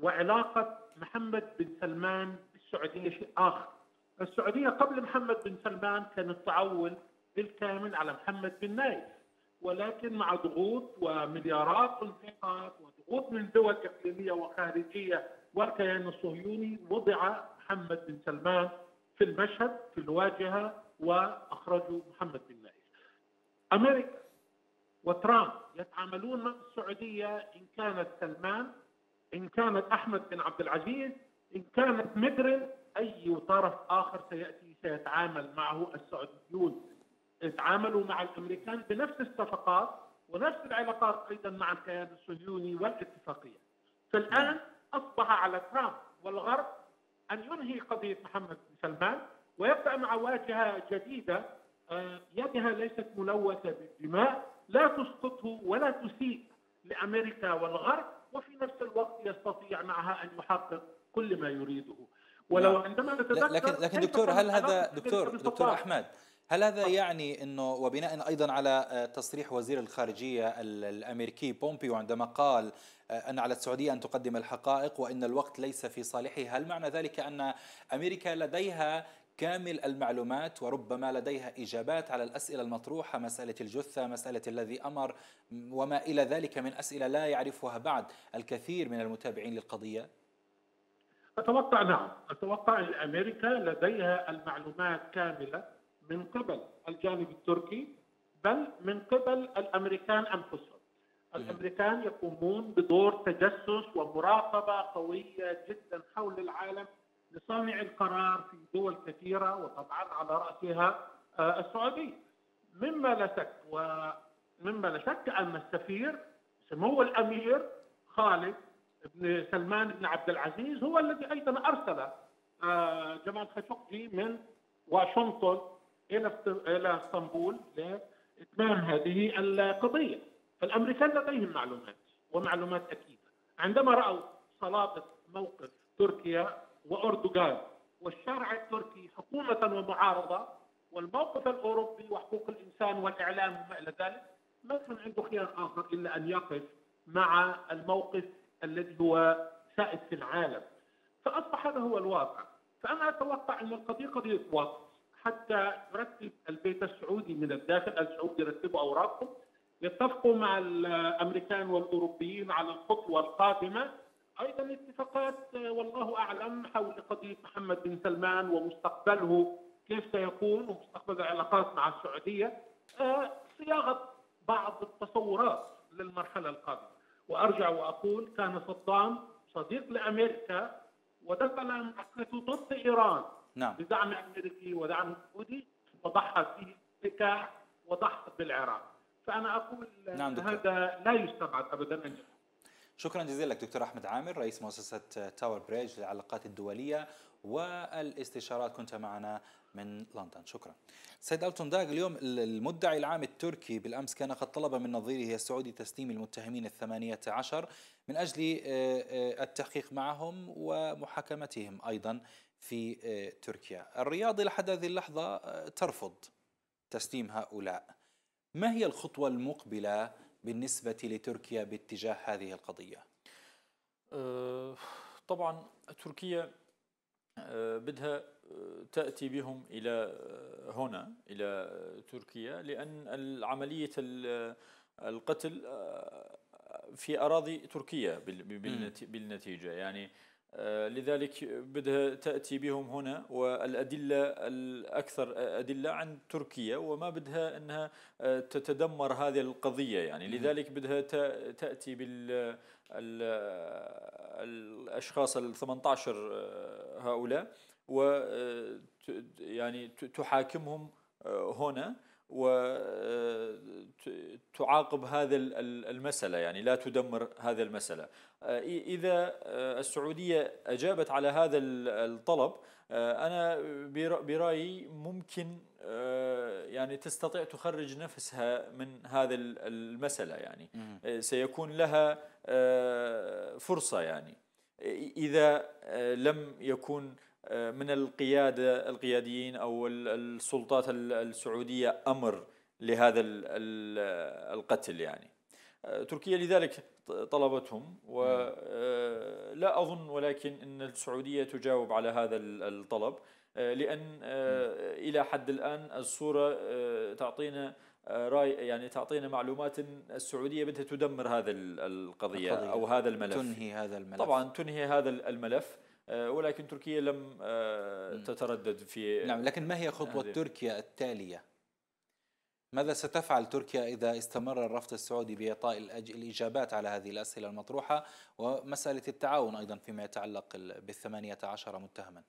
وعلاقة محمد بن سلمان بالسعودية شيء آخر السعوديه قبل محمد بن سلمان كانت تعول بالكامل على محمد بن نايف ولكن مع ضغوط ومليارات انفقات وضغوط من دول اقليميه وخارجيه والكيان الصهيوني وضع محمد بن سلمان في المشهد في الواجهه واخرجوا محمد بن نايف. امريكا وترامب يتعاملون مع السعوديه ان كانت سلمان ان كانت احمد بن عبد العزيز ان كانت مدرن اي طرف اخر سياتي سيتعامل معه السعوديون تعاملوا مع الامريكان بنفس الصفقات ونفس العلاقات ايضا مع الكيان الصهيوني والاتفاقيه. فالان نعم. اصبح على ترامب والغرب ان ينهي قضيه محمد بن سلمان ويبدا مع واجهه جديده آه، يدها ليست ملوثه بالدماء لا تسقطه ولا تسيء لامريكا والغرب وفي نفس الوقت يستطيع معها ان يحقق كل ما يريده. ولو نعم. عندما نتذكر لكن لكن دكتور هل هذا دكتور دكتور احمد هل هذا يعني انه وبناء ايضا على آه، تصريح وزير الخارجيه الامريكي بومبيو عندما قال آه، ان على السعوديه ان تقدم الحقائق وان الوقت ليس في صالحها، هل معنى ذلك ان امريكا لديها كامل المعلومات وربما لديها اجابات على الاسئله المطروحه مساله الجثه، مساله الذي امر وما الى ذلك من اسئله لا يعرفها بعد الكثير من المتابعين للقضيه؟ أتوقع نعم أتوقع أن أمريكا لديها المعلومات كاملة من قبل الجانب التركي بل من قبل الأمريكان أنفسهم الأمريكان يقومون بدور تجسس ومراقبة قوية جدا حول العالم لصانع القرار في دول كثيرة وطبعا على رأسها آه، السعودية مما لا شك ومما لا شك أن السفير سمو الأمير خالد بن سلمان بن عبد العزيز هو الذي ايضا ارسل آه، جمال خاشقجي من واشنطن الى الى اسطنبول لاتمام هذه القضيه. فالامريكان لديهم معلومات ومعلومات اكيده. عندما راوا صلابه موقف تركيا واردوغان والشارع التركي حكومه ومعارضه والموقف الاوروبي وحقوق الانسان والاعلام وما الى ذلك ما كان عنده خيار اخر الا ان يقف مع الموقف الذي هو سائد في العالم فاصبح هذا هو الواقع فانا اتوقع ان القضيه قضيه وقت حتى يرتب البيت السعودي من الداخل السعودي يرتبوا اوراقهم يتفقوا مع الامريكان والاوروبيين على الخطوه القادمه ايضا اتفاقات والله اعلم حول قضيه محمد بن سلمان ومستقبله كيف سيكون ومستقبل العلاقات مع السعوديه آه، صياغه بعض التصورات للمرحله القادمه وارجع واقول كان صدام صديق لامريكا ودخل معركته ضد ايران نعم بدعم امريكي ودعم سعودي وضحى فيه بكاع وضحى بالعراق فانا اقول نعم دكتور. هذا لا يستبعد ابدا ان شكرا جزيلا لك دكتور احمد عامر رئيس مؤسسه تاور بريج للعلاقات الدوليه والاستشارات كنت معنا من لندن شكرا سيد ألتون داغ اليوم المدعي العام التركي بالأمس كان قد طلب من نظيره السعودي تسليم المتهمين الثمانية عشر من أجل آه، آه، التحقيق معهم ومحاكمتهم أيضا في آه، تركيا الرياض لحد هذه اللحظة ترفض تسليم هؤلاء ما هي الخطوة المقبلة بالنسبة لتركيا باتجاه هذه القضية؟ طبعا تركيا آه، بدها آه، تأتي بهم إلى آه، هنا إلى تركيا لأن عملية القتل في أراضي تركيا بالنتيجة يعني لذلك بدها تأتي بهم هنا والأدلة الأكثر أدلة عن تركيا وما بدها أنها آه، تتدمر هذه القضية يعني لذلك بدها تأتي بال الأشخاص ال 18 آه، هؤلاء و آه، يعني تحاكمهم هنا وتعاقب آه، هذا المسألة يعني لا تدمر هذا المسألة آه، إذا آه، السعودية أجابت على هذا الطلب أنا برأيي ممكن يعني تستطيع تخرج نفسها من هذا المسألة يعني سيكون لها فرصة يعني إذا لم يكون من القيادة القياديين أو السلطات السعودية أمر لهذا القتل يعني آه، تركيا لذلك طلبتهم ولا نعم. آه، أظن ولكن أن السعودية تجاوب على هذا الطلب آه، لأن إلى حد الآن الصورة تعطينا راي يعني تعطينا معلومات ان السعوديه بدها تدمر هذا القضيه, القضية. او هذا الملف تنهي هذا الملف طبعا تنهي هذا الملف آه، ولكن تركيا لم آه، تتردد في نعم لكن ما هي خطوة هذه. تركيا التالية؟ ماذا ستفعل تركيا إذا استمر الرفض السعودي بإعطاء الإجابات على هذه الأسئلة المطروحة ومسألة التعاون أيضا فيما يتعلق بالثمانية عشر متهما؟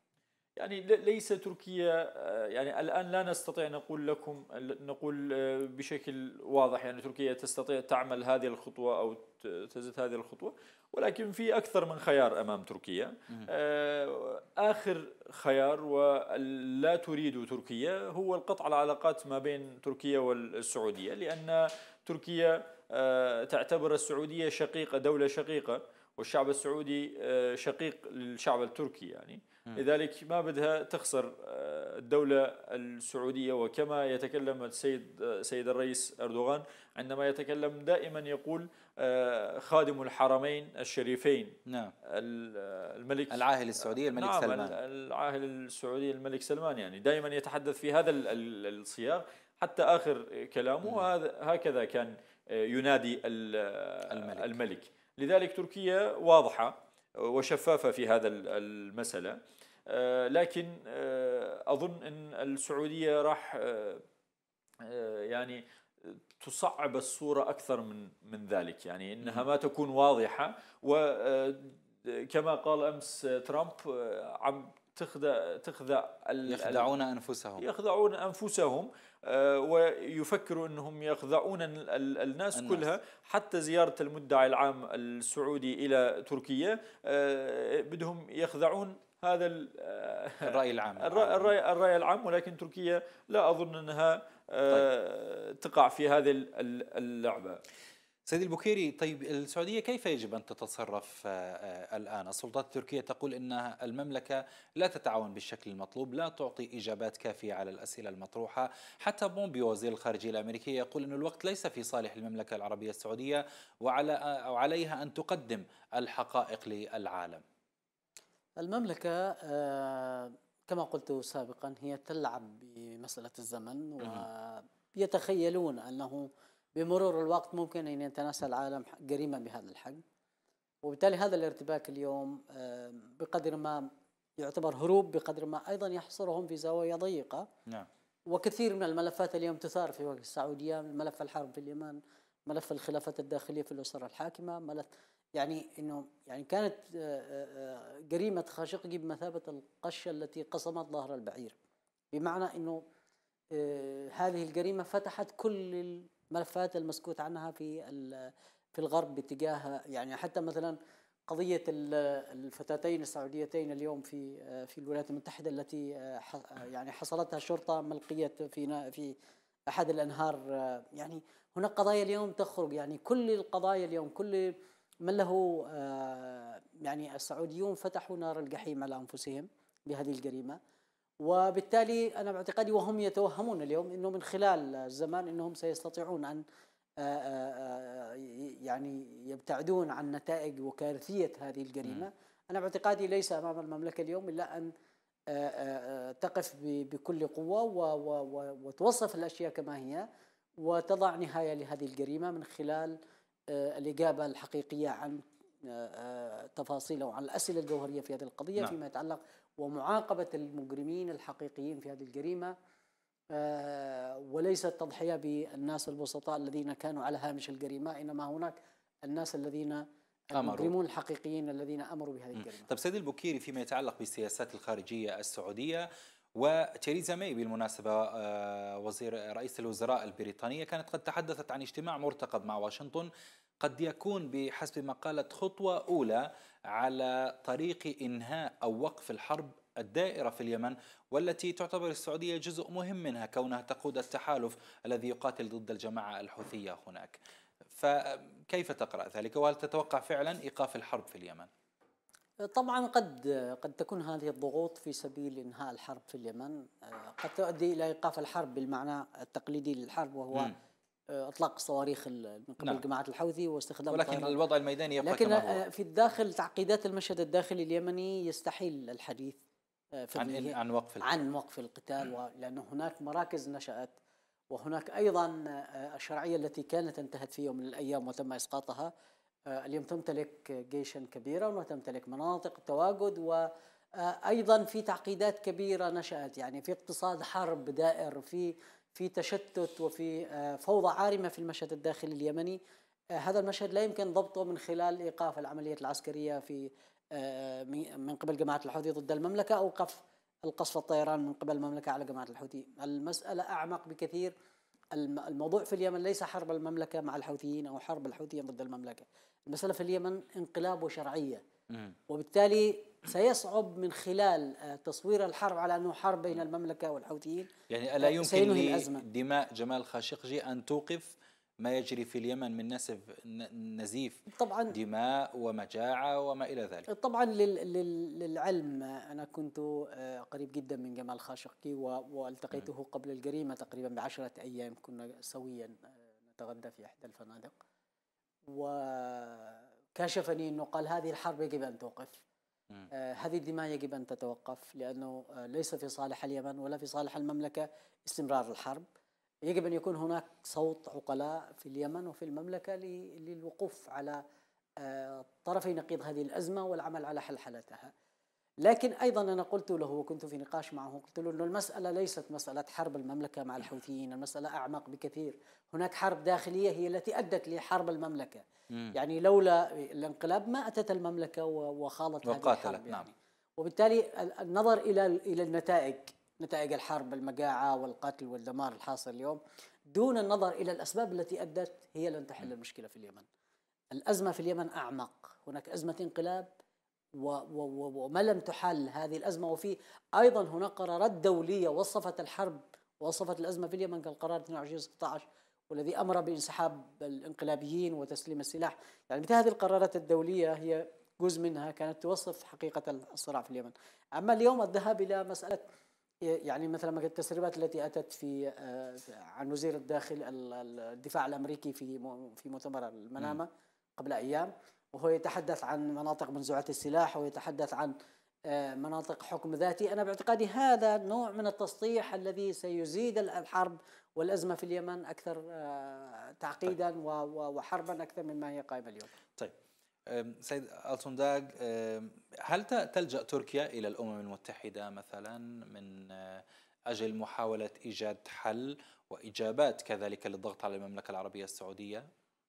يعني ليس تركيا آه، يعني الان لا نستطيع نقول لكم نقول آه، بشكل واضح يعني تركيا تستطيع تعمل هذه الخطوه او تزت هذه الخطوه ولكن في اكثر من خيار امام تركيا آه، اخر خيار ولا تريد تركيا هو القطع العلاقات ما بين تركيا والسعوديه لان تركيا تعتبر السعوديه شقيقه دوله شقيقه والشعب السعودي شقيق للشعب التركي يعني لذلك ما بدها تخسر آه، الدولة السعودية وكما يتكلم السيد آه، سيد الرئيس أردوغان عندما يتكلم دائما يقول آه، خادم الحرمين الشريفين نعم الملك العاهل السعودي الملك نعم سلمان العاهل السعودي الملك سلمان يعني دائما يتحدث في هذا الصياغ حتى آخر كلامه هكذا كان ينادي الملك, الملك. لذلك تركيا واضحة وشفافة في هذا المسألة آه، لكن آه، اظن ان السعوديه راح آه، يعني تصعب الصوره اكثر من من ذلك يعني انها ما تكون واضحه وكما قال امس ترامب عم تخدع تخدع يخدعون انفسهم يخدعون انفسهم ويفكروا انهم يخدعون الناس, الناس كلها حتى زياره المدعي العام السعودي الى تركيا بدهم يخدعون هذا آه، الرأي العام يعني. الرأي, الرأي العام ولكن تركيا لا أظن أنها آه، طيب. تقع في هذه اللعبة سيد البكيري طيب السعودية كيف يجب أن تتصرف آه، الآن السلطات التركية تقول أن المملكة لا تتعاون بالشكل المطلوب لا تعطي إجابات كافية على الأسئلة المطروحة حتى بومبي وزير الخارجية الأمريكية يقول أن الوقت ليس في صالح المملكة العربية السعودية وعلى وعليها أن تقدم الحقائق للعالم المملكة آه، كما قلت سابقا هي تلعب بمسألة الزمن ويتخيلون أنه بمرور الوقت ممكن أن يتناسى العالم جريمة بهذا الحجم وبالتالي هذا الارتباك اليوم آه، بقدر ما يعتبر هروب بقدر ما أيضا يحصرهم في زوايا ضيقة نعم. وكثير من الملفات اليوم تثار في السعودية ملف الحرب في اليمن ملف الخلافات الداخلية في الأسرة الحاكمة ملف يعني انه يعني كانت آه، آه، جريمه خاشقجي بمثابه القشه التي قصمت ظهر البعير بمعنى انه آه، هذه الجريمه فتحت كل الملفات المسكوت عنها في في الغرب باتجاه يعني حتى مثلا قضيه الفتاتين السعوديتين اليوم في في الولايات المتحده التي يعني حصلتها الشرطه ملقيه في في احد الانهار يعني هناك قضايا اليوم تخرج يعني كل القضايا اليوم كل من له آه، يعني السعوديون فتحوا نار الجحيم على أنفسهم بهذه الجريمة وبالتالي أنا باعتقادي وهم يتوهمون اليوم أنه من خلال الزمان أنهم سيستطيعون أن آه، آه، يعني يبتعدون عن نتائج وكارثية هذه الجريمة أنا باعتقادي ليس أمام المملكة اليوم إلا أن تقف بكل قوة وتوصف الأشياء كما هي وتضع نهاية لهذه الجريمة من خلال آه، الإجابة الحقيقية عن آه، آه، تفاصيل أو عن الأسئلة الجوهرية في هذه القضية نعم. فيما يتعلق ومعاقبة المجرمين الحقيقيين في هذه الجريمة وليس التضحية بالناس البسطاء الذين كانوا على هامش الجريمة إنما هناك الناس الذين المجرمون الحقيقيين الذين امروا بهذه الجريمه. طب سيد البكيري فيما يتعلق بالسياسات الخارجيه السعوديه وتيريزا ماي بالمناسبة آه، وزير رئيس الوزراء البريطانية كانت قد تحدثت عن اجتماع مرتقب مع واشنطن قد يكون بحسب ما قالت خطوة أولى على طريق إنهاء أو وقف الحرب الدائرة في اليمن والتي تعتبر السعودية جزء مهم منها كونها تقود التحالف الذي يقاتل ضد الجماعة الحوثية هناك فكيف تقرأ ذلك وهل تتوقع فعلا إيقاف الحرب في اليمن؟ طبعا قد قد تكون هذه الضغوط في سبيل انهاء الحرب في اليمن آه، قد تؤدي الى ايقاف الحرب بالمعنى التقليدي للحرب وهو م. آه، اطلاق الصواريخ من قبل نعم. جماعه الحوثي واستخدام ولكن الطائرات. الوضع الميداني يبقى لكن كما هو. آه، في الداخل تعقيدات المشهد الداخلي اليمني يستحيل الحديث في عن عن وقف القتال عن وقف القتال لانه هناك مراكز نشات وهناك ايضا الشرعيه التي كانت انتهت في يوم من الايام وتم اسقاطها آه، اليوم تمتلك جيشا كبيرا وتمتلك مناطق تواجد وايضا آه، في تعقيدات كبيره نشات يعني في اقتصاد حرب دائر في في تشتت وفي آه، فوضى عارمه في المشهد الداخلي اليمني هذا المشهد لا يمكن ضبطه من خلال ايقاف العمليات العسكريه في من قبل جماعه الحوثي ضد المملكه او قف القصف الطيران من قبل المملكه على جماعه الحوثي المساله اعمق بكثير الموضوع في اليمن ليس حرب المملكة مع الحوثيين أو حرب الحوثيين ضد المملكة المسألة في اليمن انقلاب وشرعية وبالتالي سيصعب من خلال آه، تصوير الحرب على أنه حرب بين المملكة والحوثيين يعني ألا آه، يمكن دماء جمال خاشقجي أن توقف ما يجري في اليمن من نسف نزيف طبعا دماء ومجاعة وما إلى ذلك طبعا للعلم أنا كنت آه، قريب جدا من جمال خاشقجي والتقيته قبل الجريمة تقريبا بعشرة أيام كنا سويا نتغدى في إحدى الفنادق وكشفني انه قال هذه الحرب يجب ان توقف آه هذه الدماء يجب ان تتوقف لانه آه، ليس في صالح اليمن ولا في صالح المملكه استمرار الحرب يجب ان يكون هناك صوت عقلاء في اليمن وفي المملكه للوقوف على آه، طرفي نقيض هذه الازمه والعمل على حل حالتها. لكن ايضا انا قلت له وكنت في نقاش معه قلت له انه المساله ليست مساله حرب المملكه مع الحوثيين، المساله اعمق بكثير، هناك حرب داخليه هي التي ادت لحرب المملكه. مم. يعني لولا الانقلاب ما اتت المملكه وخالت هذه الحرب يعني. نعم. وبالتالي النظر الى الى النتائج نتائج الحرب المجاعه والقتل والدمار الحاصل اليوم دون النظر الى الاسباب التي ادت هي لن تحل المشكله في اليمن. الازمه في اليمن اعمق، هناك ازمه انقلاب وما لم تحل هذه الأزمة وفي أيضا هناك قرارات دولية وصفت الحرب وصفت الأزمة في اليمن كالقرار 2216 والذي أمر بانسحاب الانقلابيين وتسليم السلاح يعني مثل هذه القرارات الدولية هي جزء منها كانت توصف حقيقة الصراع في اليمن أما اليوم الذهاب إلى مسألة يعني مثلا التسريبات التي أتت في آه، عن وزير الداخل الدفاع الأمريكي في في مؤتمر المنامة قبل أيام وهو يتحدث عن مناطق منزوعة السلاح ويتحدث عن آه، مناطق حكم ذاتي أنا باعتقادي هذا نوع من التسطيح الذي سيزيد الحرب والأزمة في اليمن أكثر آه، تعقيدا طيب. وحربا أكثر مما هي قائمة اليوم طيب سيد التونداغ هل تلجأ تركيا إلى الأمم المتحدة مثلا من آه، أجل محاولة إيجاد حل وإجابات كذلك للضغط على المملكة العربية السعودية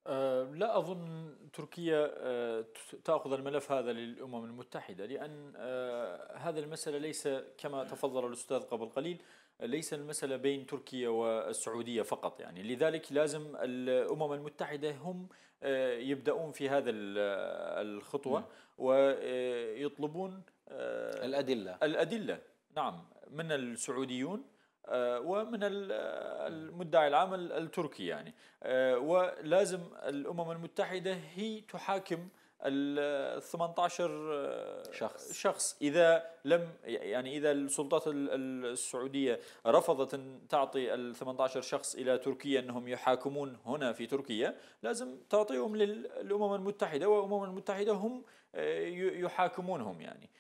آه، لا أظن تركيا آه، تأخذ الملف هذا للأمم المتحدة لأن آه، هذا المسألة ليس كما تفضل الأستاذ قبل قليل ليس المسألة بين تركيا والسعودية فقط يعني لذلك لازم الأمم المتحدة هم يبدأون في هذا الخطوة ويطلبون الأدلة الأدلة نعم من السعوديون آه، ومن المدعي العام التركي يعني آه، ولازم الامم المتحده هي تحاكم ال 18 آه، شخص شخص اذا لم يعني اذا السلطات السعوديه رفضت ان تعطي ال 18 شخص الى تركيا انهم يحاكمون هنا في تركيا لازم تعطيهم للامم المتحده والامم المتحده هم يحاكمونهم يعني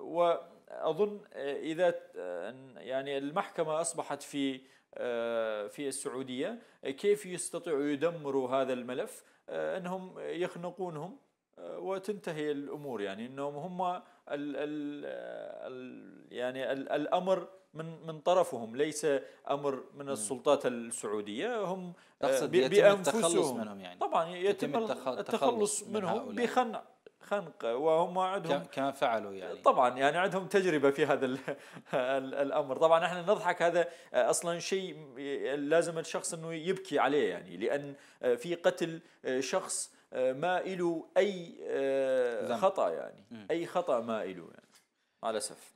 و اظن آه، اذا آه، يعني المحكمه اصبحت في آه، في السعوديه كيف يستطيعوا يدمروا هذا الملف انهم يخنقونهم وتنتهي الامور يعني انهم هم الـ الـ يعني الـ الامر من من طرفهم ليس امر من السلطات السعوديه هم تقصد بانفسهم التخلص منهم يعني طبعا يتم, يتم التخلص, التخلص منهم من بخنع خنق وهم عندهم كما فعلوا يعني طبعا يعني عندهم تجربه في هذا الامر طبعا احنا نضحك هذا اصلا شيء لازم الشخص انه يبكي عليه يعني لان في قتل شخص ما له اي آه، خطا يعني اي خطا ما له يعني مع الاسف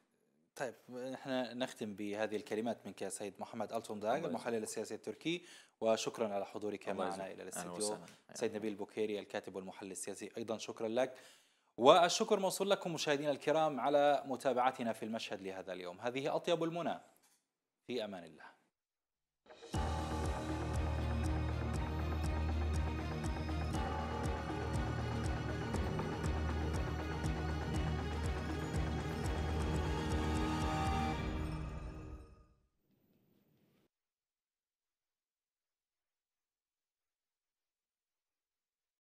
طيب نحن نختم بهذه الكلمات منك سيد محمد التون داغ المحلل السياسي التركي وشكرا على حضورك معنا الى الاستديو سيد نبيل بوكيري الكاتب والمحلل السياسي ايضا شكرا لك والشكر موصول لكم مشاهدينا الكرام على متابعتنا في المشهد لهذا اليوم هذه اطيب المنى في امان الله